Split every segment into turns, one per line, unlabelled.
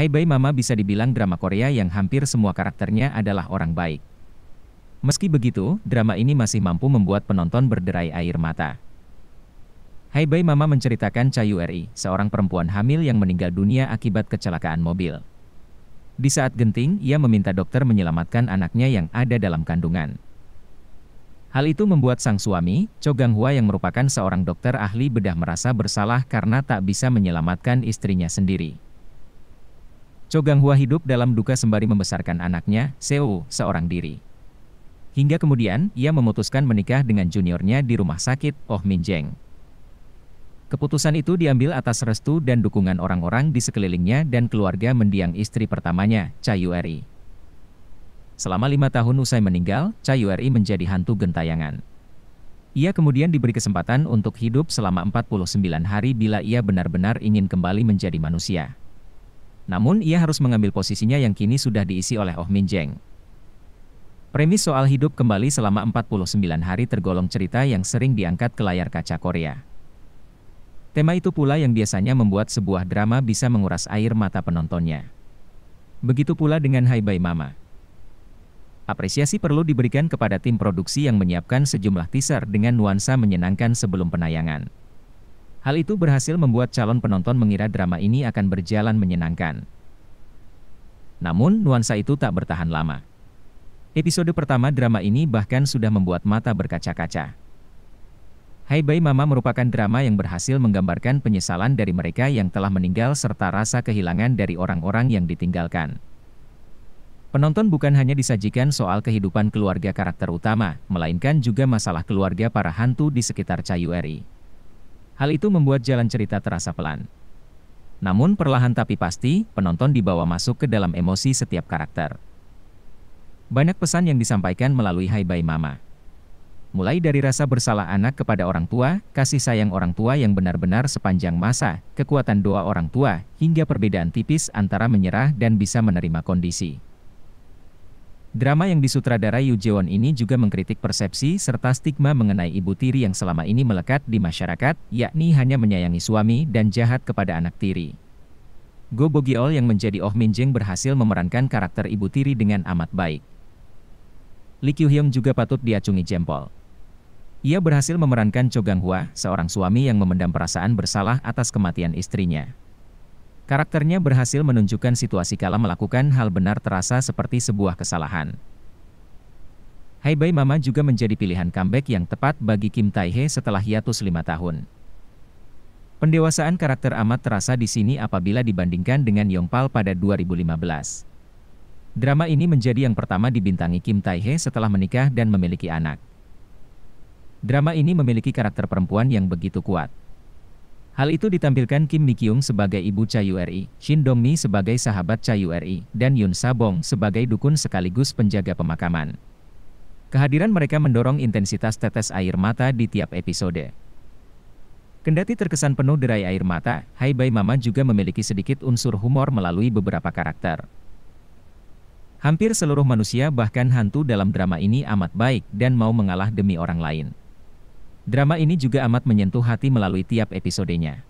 Hai Bay Mama bisa dibilang drama Korea yang hampir semua karakternya adalah orang baik. Meski begitu, drama ini masih mampu membuat penonton berderai air mata. Hai Bay Mama menceritakan Chayu Ri, seorang perempuan hamil yang meninggal dunia akibat kecelakaan mobil. Di saat genting, ia meminta dokter menyelamatkan anaknya yang ada dalam kandungan. Hal itu membuat sang suami, Cho Gang Hwa yang merupakan seorang dokter ahli bedah merasa bersalah karena tak bisa menyelamatkan istrinya sendiri. Chogang Hua hidup dalam duka sembari membesarkan anaknya, Seo, seorang diri. Hingga kemudian, ia memutuskan menikah dengan juniornya di rumah sakit, Oh Min Jeng. Keputusan itu diambil atas restu dan dukungan orang-orang di sekelilingnya dan keluarga mendiang istri pertamanya, Chai Eri. Selama lima tahun usai meninggal, Chai Eri menjadi hantu gentayangan. Ia kemudian diberi kesempatan untuk hidup selama 49 hari bila ia benar-benar ingin kembali menjadi manusia. Namun ia harus mengambil posisinya yang kini sudah diisi oleh Oh Min Jeng. Premis soal hidup kembali selama 49 hari tergolong cerita yang sering diangkat ke layar kaca Korea. Tema itu pula yang biasanya membuat sebuah drama bisa menguras air mata penontonnya. Begitu pula dengan Hai Bye Mama. Apresiasi perlu diberikan kepada tim produksi yang menyiapkan sejumlah teaser dengan nuansa menyenangkan sebelum penayangan. Hal itu berhasil membuat calon penonton mengira drama ini akan berjalan menyenangkan. Namun, nuansa itu tak bertahan lama. Episode pertama drama ini bahkan sudah membuat mata berkaca-kaca. Hai Bayi Mama merupakan drama yang berhasil menggambarkan penyesalan dari mereka yang telah meninggal serta rasa kehilangan dari orang-orang yang ditinggalkan. Penonton bukan hanya disajikan soal kehidupan keluarga karakter utama, melainkan juga masalah keluarga para hantu di sekitar Ri. Hal itu membuat jalan cerita terasa pelan. Namun perlahan tapi pasti, penonton dibawa masuk ke dalam emosi setiap karakter. Banyak pesan yang disampaikan melalui Hai Bye Mama. Mulai dari rasa bersalah anak kepada orang tua, kasih sayang orang tua yang benar-benar sepanjang masa, kekuatan doa orang tua, hingga perbedaan tipis antara menyerah dan bisa menerima kondisi. Drama yang disutradarai Yu Jeon ini juga mengkritik persepsi serta stigma mengenai ibu tiri yang selama ini melekat di masyarakat, yakni hanya menyayangi suami dan jahat kepada anak tiri. Go Bogiol yang menjadi Oh Min Jeng berhasil memerankan karakter ibu tiri dengan amat baik. Lee Kyu Hyung juga patut diacungi jempol. Ia berhasil memerankan Cho Gang Hwa, seorang suami yang memendam perasaan bersalah atas kematian istrinya. Karakternya berhasil menunjukkan situasi kala melakukan hal benar terasa seperti sebuah kesalahan. Hai Bye Mama juga menjadi pilihan comeback yang tepat bagi Kim Tae-hee setelah hiatus lima tahun. Pendewasaan karakter amat terasa di sini apabila dibandingkan dengan Yongpal pada 2015. Drama ini menjadi yang pertama dibintangi Kim Tae-hee setelah menikah dan memiliki anak. Drama ini memiliki karakter perempuan yang begitu kuat. Hal itu ditampilkan Kim Mi Kyung sebagai ibu Cha Yu RI, Shin Dong Mi sebagai sahabat Cha Yu RI, dan Yun Sabong sebagai dukun sekaligus penjaga pemakaman. Kehadiran mereka mendorong intensitas tetes air mata di tiap episode. Kendati terkesan penuh derai air mata, Hai Bai Mama juga memiliki sedikit unsur humor melalui beberapa karakter. Hampir seluruh manusia bahkan hantu dalam drama ini amat baik dan mau mengalah demi orang lain. Drama ini juga amat menyentuh hati melalui tiap episodenya.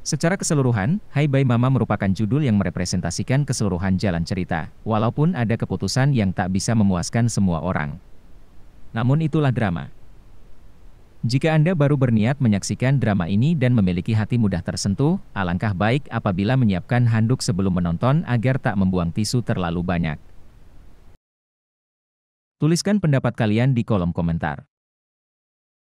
Secara keseluruhan, Hai Bye Mama merupakan judul yang merepresentasikan keseluruhan jalan cerita, walaupun ada keputusan yang tak bisa memuaskan semua orang. Namun itulah drama. Jika Anda baru berniat menyaksikan drama ini dan memiliki hati mudah tersentuh, alangkah baik apabila menyiapkan handuk sebelum menonton agar tak membuang tisu terlalu banyak. Tuliskan pendapat kalian di kolom komentar.